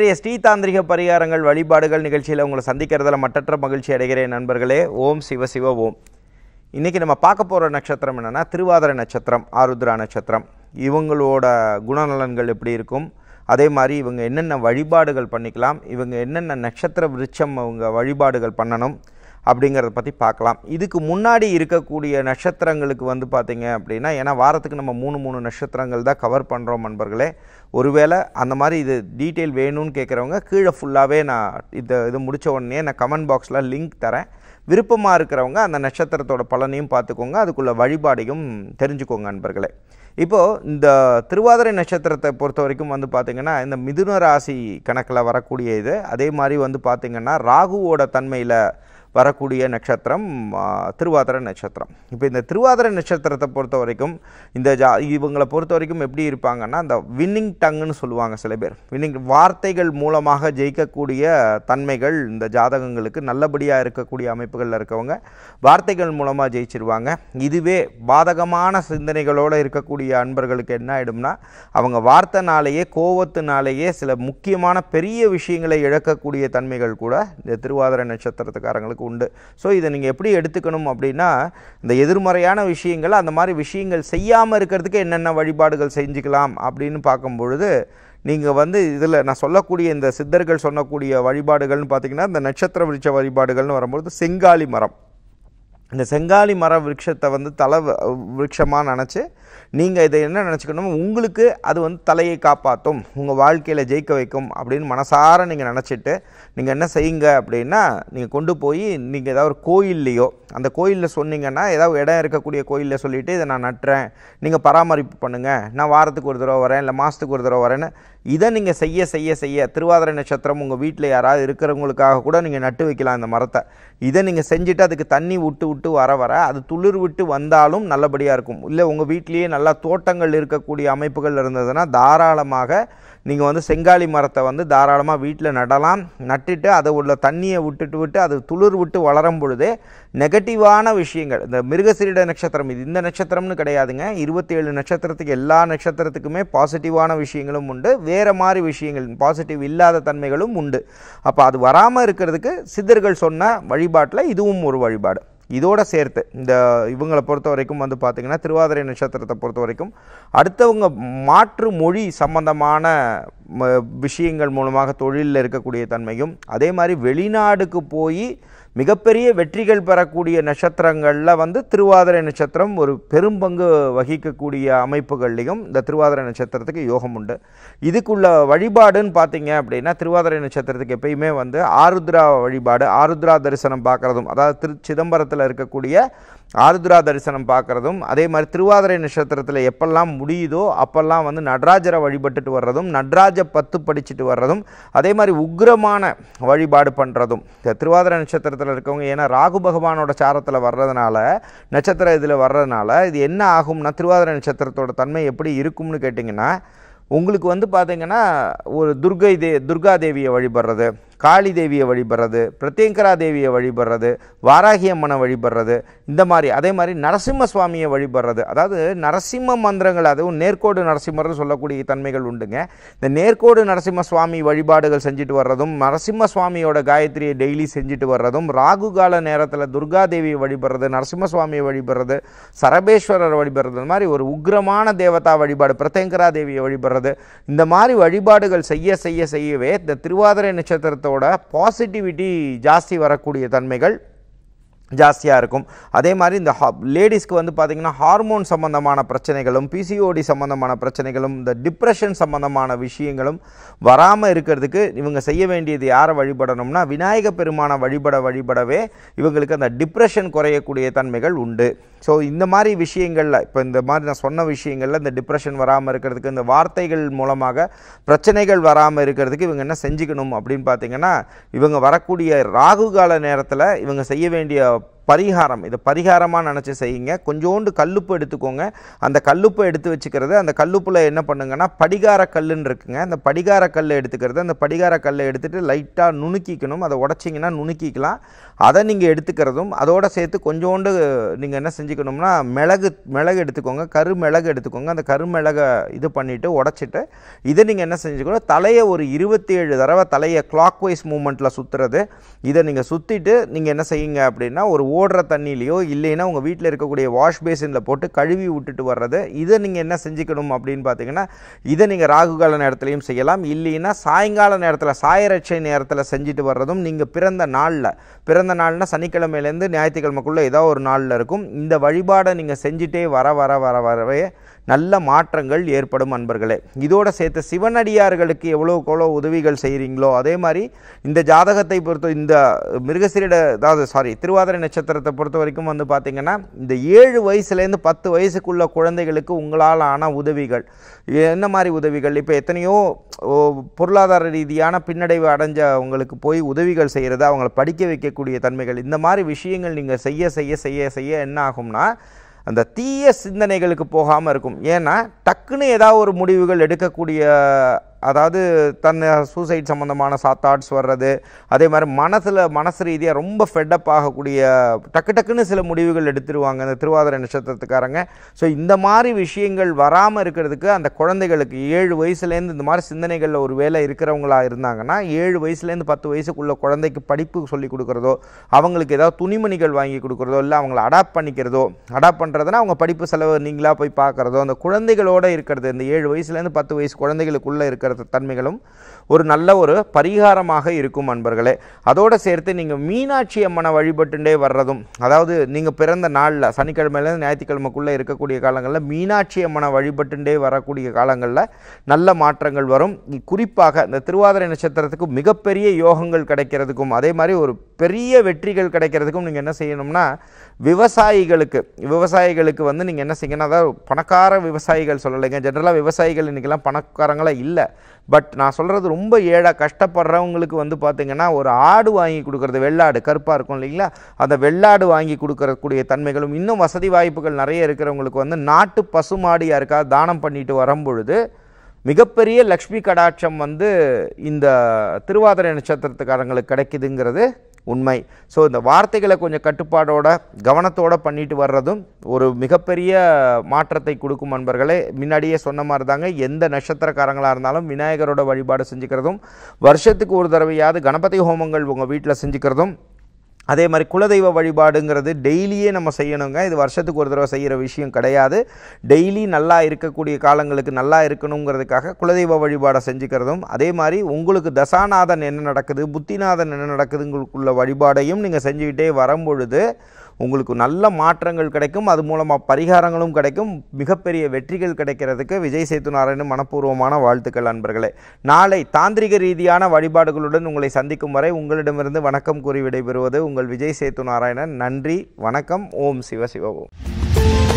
இன்றைய தாந்திரிக பரிகாரங்கள் வழிபாடுகள் நிகழ்ச்சியில் உங்களை சந்திக்கிறதுல மற்ற மகிழ்ச்சி அடைகிறேன் நண்பர்களே ஓம் சிவ சிவ ஓம் இன்றைக்கி நம்ம பார்க்க போகிற நட்சத்திரம் என்னென்னா திருவாதிரை நட்சத்திரம் ஆருத்ரா நட்சத்திரம் இவங்களோட குணநலன்கள் எப்படி இருக்கும் அதே மாதிரி இவங்க என்னென்ன வழிபாடுகள் பண்ணிக்கலாம் இவங்க என்னென்ன நட்சத்திர விருட்சம் அவங்க வழிபாடுகள் பண்ணணும் அப்படிங்கிறத பற்றி பார்க்கலாம் இதுக்கு முன்னாடி இருக்கக்கூடிய நட்சத்திரங்களுக்கு வந்து பார்த்திங்க அப்படின்னா ஏன்னா வாரத்துக்கு நம்ம மூணு மூணு நட்சத்திரங்கள் தான் கவர் பண்ணுறோம் நண்பர்களே ஒருவேளை அந்த மாதிரி இது டீட்டெயில் வேணும்னு கேட்குறவங்க கீழே ஃபுல்லாகவே நான் இதை இது முடித்த உடனே நான் கமெண்ட் பாக்ஸில் லிங்க் தரேன் விருப்பமாக இருக்கிறவங்க அந்த நட்சத்திரத்தோட பலனையும் பார்த்துக்கோங்க அதுக்குள்ள வழிபாடையும் தெரிஞ்சுக்கோங்க நண்பர்களே இப்போது இந்த திருவாதிரை நட்சத்திரத்தை பொறுத்த வரைக்கும் வந்து பார்த்திங்கன்னா இந்த மிதுன ராசி கணக்கில் வரக்கூடிய இது அதே மாதிரி வந்து பார்த்திங்கன்னா ராகுவோட தன்மையில் வரக்கூடிய நட்சத்திரம் திருவாதிர நட்சத்திரம் இப்போ இந்த திருவாதிர நட்சத்திரத்தை பொறுத்த வரைக்கும் இந்த ஜா இவங்களை பொறுத்த வரைக்கும் எப்படி இருப்பாங்கன்னா அந்த வின்னிங் டங்குன்னு சொல்லுவாங்க சில பேர் வின்னிங் வார்த்தைகள் மூலமாக ஜெயிக்கக்கூடிய தன்மைகள் இந்த ஜாதகங்களுக்கு நல்லபடியாக இருக்கக்கூடிய அமைப்புகளில் இருக்கவங்க வார்த்தைகள் மூலமாக ஜெயிச்சிருவாங்க இதுவே பாதகமான சிந்தனைகளோடு இருக்கக்கூடிய அன்பர்களுக்கு என்ன ஆகிடும்னா அவங்க வார்த்தைனாலேயே கோவத்தினாலேயே சில முக்கியமான பெரிய விஷயங்களை இழக்கக்கூடிய தன்மைகள் கூட இந்த திருவாதிர நட்சத்திரத்துக்காரங்களுக்கு உங்களுக்கு உண்டு ஸோ இதை நீங்கள் எப்படி எடுத்துக்கணும் அப்படின்னா இந்த எதிர்மறையான விஷயங்கள் அந்த மாதிரி விஷயங்கள் செய்யாமல் இருக்கிறதுக்கு என்னென்ன வழிபாடுகள் செஞ்சுக்கலாம் அப்படின்னு பார்க்கும் பொழுது நீங்கள் வந்து இதில் நான் சொல்லக்கூடிய இந்த சித்தர்கள் சொல்லக்கூடிய வழிபாடுகள்னு பார்த்தீங்கன்னா இந்த நட்சத்திர விருட்ச வழிபாடுகள்னு வரும்பொழுது செங்காலி மரம் இந்த செங்காலி மர விரக்ஷத்தை வந்து தலை விரக்ஷமாக நினச்சி நீங்கள் இதை என்ன நினச்சிக்கணுமோ உங்களுக்கு அது வந்து தலையை காப்பாற்றும் உங்கள் வாழ்க்கையில் ஜெயிக்க வைக்கும் அப்படின்னு மனசார நீங்கள் நினச்சிட்டு நீங்கள் என்ன செய்யுங்க அப்படின்னா நீங்கள் கொண்டு போய் நீங்கள் ஏதாவது ஒரு கோயில்லையோ அந்த கோயிலில் சொன்னீங்கன்னா ஏதாவது இடம் இருக்கக்கூடிய கோயிலில் சொல்லிவிட்டு இதை நான் நட்டுறேன் நீங்கள் பராமரிப்பு பண்ணுங்கள் நான் வாரத்துக்கு ஒரு தடவை வரேன் இல்லை மாதத்துக்கு ஒரு தடவை வரேன்னு இதை நீங்கள் செய்ய செய்ய செய்ய திருவாதிரை நட்சத்திரம் உங்கள் வீட்டில் யாராவது இருக்கிறவங்களுக்காக கூட நீங்கள் நட்டு வைக்கலாம் அந்த மரத்தை இதை நீங்கள் செஞ்சுட்டு அதுக்கு தண்ணி விட்டு விட்டு விட்டு வர வர அது துளிர் விட்டு வந்தாலும் நல்லபடியாக இருக்கும் இல்லை உங்கள் வீட்லேயே நல்லா தோட்டங்கள் இருக்கக்கூடிய அமைப்புகள் இருந்ததுன்னா தாராளமாக நீங்கள் வந்து செங்காலி மரத்தை வந்து தாராளமாக வீட்டில் நடலாம் நட்டுட்டு அதை உள்ள தண்ணியை விட்டுட்டு விட்டு அது துளிர் விட்டு வளரும் பொழுது நெகட்டிவான விஷயங்கள் இந்த மிருகசீரிட நட்சத்திரம் இது இந்த நட்சத்திரம்னு கிடையாதுங்க இருபத்தி ஏழு நட்சத்திரத்துக்கு எல்லா நட்சத்திரத்துக்குமே பாசிட்டிவான விஷயங்களும் உண்டு வேறு மாதிரி விஷயங்கள் பாசிட்டிவ் இல்லாத தன்மைகளும் உண்டு அப்போ அது வராமல் இருக்கிறதுக்கு சித்தர்கள் சொன்ன வழிபாட்டில் இதுவும் ஒரு வழிபாடு இதோட சேர்த்து இந்த இவங்களை பொறுத்த வரைக்கும் வந்து பார்த்திங்கன்னா திருவாதிரை நட்சத்திரத்தை பொறுத்த வரைக்கும் அடுத்தவங்க மாற்று மொழி சம்பந்தமான விஷயங்கள் மூலமாக தொழிலில் இருக்கக்கூடிய தன்மையும் அதே மாதிரி வெளிநாடுக்கு போய் மிகப்பெரிய வெற்றிகள் பெறக்கூடிய நட்சத்திரங்களில் வந்து திருவாதிரை நட்சத்திரம் ஒரு பெரும்பங்கு வகிக்கக்கூடிய அமைப்புகள்லையும் இந்த திருவாதிரை நட்சத்திரத்துக்கு யோகம் உண்டு இதுக்குள்ள வழிபாடுன்னு பார்த்தீங்க அப்படின்னா திருவாதிரை நட்சத்திரத்துக்கு எப்பயுமே வந்து ஆருத்ரா வழிபாடு ஆருத்ரா தரிசனம் பார்க்குறதும் அதாவது திரு சிதம்பரத்தில் இருக்கக்கூடிய ஆருத்ரா தரிசனம் பார்க்குறதும் அதே மாதிரி திருவாதிரை நட்சத்திரத்தில் எப்பெல்லாம் முடியுதோ அப்பெல்லாம் வந்து நடராஜரை வழிபட்டுட்டு வர்றதும் நடராஜ பத்து படிச்சுட்டு வர்றதும் அதே மாதிரி உக்ரமான வழிபாடு பண்ணுறதும் திருவாதிரை நட்சத்திரத்தில் நட்சத்திரத்தில் இருக்கவங்க ஏன்னா ராகு பகவானோட சாரத்தில் வர்றதுனால நட்சத்திர இதில் வர்றதுனால இது என்ன ஆகும்னா திருவாதிரை நட்சத்திரத்தோட தன்மை எப்படி இருக்கும்னு கேட்டிங்கன்னா உங்களுக்கு வந்து பார்த்திங்கன்னா ஒரு துர்கை தே துர்காதேவியை வழிபடுறது காளி தேவியை வழிபடுறது பிரத்யங்கரா தேவியை வழிபடுறது வாராகி அம்மனை வழிபடுறது இந்த மாதிரி அதே மாதிரி நரசிம்ம சுவாமியை வழிபடுறது அதாவது நரசிம்ம மந்திரங்கள் அதுவும் நேர்கோடு நரசிம்மர்னு சொல்லக்கூடிய தன்மைகள் உண்டுங்க இந்த நேர்கோடு நரசிம்ம சுவாமி வழிபாடுகள் செஞ்சுட்டு வர்றதும் நரசிம்ம சுவாமியோட காயத்ரியை டெய்லி செஞ்சுட்டு வர்றதும் ராகு கால நேரத்தில் துர்கா தேவியை வழிபடுறது நரசிம்ம சுவாமியை வழிபடுறது சரபேஸ்வரர் வழிபடுறது இந்த மாதிரி ஒரு உக்ரமான தேவதா வழிபாடு பிரத்யங்கரா தேவியை வழிபடுறது இந்த மாதிரி வழிபாடுகள் செய்ய செய்ய செய்யவே இந்த திருவாதிரை நட்சத்திரத்தை பாசிட்டிவிட்டி ஜாஸ்தி வரக்கூடிய தன்மைகள் ஜாஸ்தியாக இருக்கும் அதே மாதிரி இந்த ஹா லேடிஸ்க்கு வந்து பார்த்திங்கன்னா ஹார்மோன் சம்மந்தமான பிரச்சனைகளும் பிசிஓடி சம்மந்தமான பிரச்சனைகளும் இந்த டிப்ரெஷன் சம்மந்தமான விஷயங்களும் வராமல் இருக்கிறதுக்கு இவங்க செய்ய வேண்டியது யாரை வழிபடணும்னா விநாயக பெருமானை வழிபட வழிபடவே இவங்களுக்கு அந்த டிப்ரெஷன் குறையக்கூடிய தன்மைகள் உண்டு ஸோ இந்த மாதிரி விஷயங்களில் இப்போ இந்த மாதிரி நான் சொன்ன விஷயங்களில் இந்த டிப்ரெஷன் வராமல் இருக்கிறதுக்கு இந்த வார்த்தைகள் மூலமாக பிரச்சனைகள் வராமல் இருக்கிறதுக்கு இவங்க என்ன செஞ்சுக்கணும் அப்படின்னு பார்த்திங்கன்னா இவங்க வரக்கூடிய ராகு கால நேரத்தில் இவங்க செய்ய வேண்டிய up பரிகாரம் இதை பரிகாரமாக நினச்சி செய்யுங்க கொஞ்சோண்டு கல்லுப்பு எடுத்துக்கோங்க அந்த கல்லுப்பை எடுத்து வச்சுக்கிறது அந்த கல்லுப்பில் என்ன பண்ணுங்கன்னா படிகார கல்லுன்னு இருக்குங்க அந்த படிகார கல்லை எடுத்துக்கிறது அந்த படிகார கல்லை எடுத்துகிட்டு லைட்டாக நுணுக்கிக்கணும் அதை உடச்சிங்கன்னா நுணுக்கிக்கலாம் அதை நீங்கள் எடுத்துக்கிறதும் அதோடு சேர்த்து கொஞ்சோண்டு நீங்கள் என்ன செஞ்சுக்கணும்னா மிளகு மிளகு எடுத்துக்கோங்க கரு மிளகு எடுத்துக்கோங்க அந்த கருமிளகை இது பண்ணிவிட்டு உடச்சிட்டு இதை நீங்கள் என்ன செஞ்சுக்கணும் தலையை ஒரு இருபத்தி ஏழு தடவை தலையை கிளாக் வைஸ் மூமெண்ட்டில் சுற்றுறது இதை நீங்கள் சுற்றிட்டு நீங்கள் என்ன செய்யுங்க அப்படின்னா ஒரு ஓ ஓடுற தண்ணியிலையோ இல்லைன்னா உங்கள் வீட்டில் இருக்கக்கூடிய வாஷ் பேசினில் போட்டு கழுவி விட்டுட்டு வர்றது இதை நீங்கள் என்ன செஞ்சுக்கணும் அப்படின்னு பார்த்தீங்கன்னா இதை நீங்கள் ராகுகால நேரத்துலையும் செய்யலாம் இல்லைன்னா சாயங்கால நேரத்தில் சாயரட்சை நேரத்தில் செஞ்சுட்டு வர்றதும் நீங்கள் பிறந்த நாளில் பிறந்த நாள்னால் சனிக்கிழமையிலேருந்து ஞாயிற்றுக்கிழமைக்குள்ளே ஏதோ ஒரு நாளில் இருக்கும் இந்த வழிபாடை நீங்கள் செஞ்சுட்டே வர வர வர வரவே நல்ல மாற்றங்கள் ஏற்படும் அன்பர்களே இதோடு சேர்த்து சிவனடியார்களுக்கு எவ்வளோ எவ்வளோ உதவிகள் செய்கிறீங்களோ அதே மாதிரி இந்த ஜாதகத்தை பொறுத்த இந்த மிருகசீரிட அதாவது சாரி திருவாதிரை நட்சத்திரத்தை பொறுத்த வரைக்கும் வந்து பார்த்திங்கன்னா இந்த ஏழு வயசுலேருந்து பத்து வயசுக்குள்ள குழந்தைகளுக்கு உங்களால் ஆன உதவிகள் என்ன மாதிரி உதவிகள் இப்போ எத்தனையோ பொருளாதார ரீதியான பின்னடைவு அடைஞ்ச அவங்களுக்கு போய் உதவிகள் செய்கிறது அவங்களை படிக்க வைக்கக்கூடிய தன்மைகள் இந்த மாதிரி விஷயங்கள் நீங்கள் செய்ய செய்ய செய்ய செய்ய என்ன ஆகும்னா அந்த தீய சிந்தனைகளுக்கு போகாமல் இருக்கும் ஏன்னா டக்குன்னு ஏதாவது ஒரு முடிவுகள் எடுக்கக்கூடிய அதாவது தன் சூசைட் சம்மந்தமான சா தாட்ஸ் வர்றது அதே மாதிரி மனசில் மனசு ரீதியாக ரொம்ப ஃபெட்டப் ஆகக்கூடிய டக்கு டக்குன்னு சில முடிவுகள் எடுத்துருவாங்க இந்த திருவாதிரை நட்சத்திரத்துக்காரங்க ஸோ இந்த மாதிரி விஷயங்கள் வராமல் இருக்கிறதுக்கு அந்த குழந்தைகளுக்கு ஏழு வயசுலேருந்து இந்த மாதிரி சிந்தனைகளில் ஒரு வேலை இருக்கிறவங்களா இருந்தாங்கன்னா ஏழு வயசுலேருந்து பத்து வயசுக்குள்ள குழந்தைக்கு படிப்பு சொல்லி கொடுக்குறதோ அவங்களுக்கு ஏதாவது துணிமணிகள் வாங்கி கொடுக்குறதோ இல்லை அவங்களை அடாப்ட் பண்ணிக்கிறதோ அடாப்ட் பண்ணுறதுனா அவங்க படிப்பு செலவு நீங்களாக போய் பார்க்குறதோ அந்த குழந்தைகளோடு இருக்கிறது இந்த ஏழு வயசுலேருந்து பத்து வயசு குழந்தைகளுக்குள்ளே இருக்கிறது இருக்கிற தன்மைகளும் ஒரு நல்ல ஒரு பரிகாரமாக இருக்கும் அன்பர்களே அதோடு சேர்த்து நீங்கள் மீனாட்சி அம்மனை வழிபட்டுண்டே வர்றதும் அதாவது நீங்கள் பிறந்த நாளில் சனிக்கிழமையிலேருந்து ஞாயிற்றுக்கிழமைக்குள்ளே இருக்கக்கூடிய காலங்களில் மீனாட்சி அம்மனை வழிபட்டுண்டே வரக்கூடிய காலங்களில் நல்ல மாற்றங்கள் வரும் குறிப்பாக இந்த திருவாதிரை நட்சத்திரத்துக்கு மிகப்பெரிய யோகங்கள் கிடைக்கிறதுக்கும் அதே மாதிரி ஒரு பெரிய வெற்றிகள் கிடைக்கிறதுக்கும் நீங்கள் என்ன செய்யணும்னா விவசாயிகளுக்கு விவசாயிகளுக்கு வந்து நீங்கள் என்ன செய்யணும் அதாவது பணக்கார விவசாயிகள் சொல்லலைங்க ஜென்ரலாக விவசாயிகள் இன்றைக்கெல்லாம் பணக்காரங்களாக இல்லை பட் நான் சொல்கிறது ரொம்ப ஏழை கஷ்டப்படுறவங்களுக்கு வந்து பார்த்திங்கன்னா ஒரு ஆடு வாங்கி கொடுக்குறது வெள்ளாடு கருப்பாக இருக்கும் இல்லைங்களா அந்த வெள்ளாடு வாங்கி கொடுக்கறக்கூடிய தன்மைகளும் இன்னும் வசதி வாய்ப்புகள் நிறைய இருக்கிறவங்களுக்கு வந்து நாட்டு பசுமாடு யாருக்காவது தானம் பண்ணிட்டு வரும்பொழுது மிகப்பெரிய லக்ஷ்மி கடாட்சம் வந்து இந்த திருவாதிரை நட்சத்திரத்துக்காரங்களுக்கு கிடைக்குதுங்கிறது உண்மை ஸோ இந்த வார்த்தைகளை கொஞ்சம் கட்டுப்பாடோட கவனத்தோடு பண்ணிட்டு வர்றதும் ஒரு மிகப்பெரிய மாற்றத்தை கொடுக்கும் நண்பர்களே முன்னாடியே சொன்ன மாதிரி தாங்க எந்த நட்சத்திரக்காரங்களாக இருந்தாலும் விநாயகரோட வழிபாடு செஞ்சுக்கிறதும் வருஷத்துக்கு ஒரு தடவையாவது கணபதி ஹோமங்கள் உங்கள் வீட்டில் செஞ்சுக்கிறதும் அதே மாதிரி குலதெய்வ வழிபாடுங்கிறது டெய்லியே நம்ம செய்யணுங்க இது வருஷத்துக்கு ஒரு தடவை செய்கிற விஷயம் கிடையாது டெய்லி நல்லா இருக்கக்கூடிய காலங்களுக்கு நல்லா இருக்கணுங்கிறதுக்காக குலதெய்வ வழிபாடை செஞ்சுக்கிறதும் அதே மாதிரி உங்களுக்கு தசாநாதன் என்ன நடக்குது புத்திநாதன் என்ன நடக்குதுங்களுக்குள்ள வழிபாடையும் நீங்கள் செஞ்சுக்கிட்டே வரும்பொழுது உங்களுக்கு நல்ல மாற்றங்கள் கிடைக்கும் அது மூலமாக பரிகாரங்களும் கிடைக்கும் மிகப்பெரிய வெற்றிகள் கிடைக்கிறதுக்கு விஜய் நாராயணன் மனப்பூர்வமான வாழ்த்துக்கள் அன்பர்களே நாளை தாந்திரிக ரீதியான வழிபாடுகளுடன் உங்களை சந்திக்கும் வரை உங்களிடமிருந்து வணக்கம் கூறி விடைபெறுவது உங்கள் விஜய் சேத்து நாராயணன் நன்றி வணக்கம் ஓம் சிவ சிவ ஓம்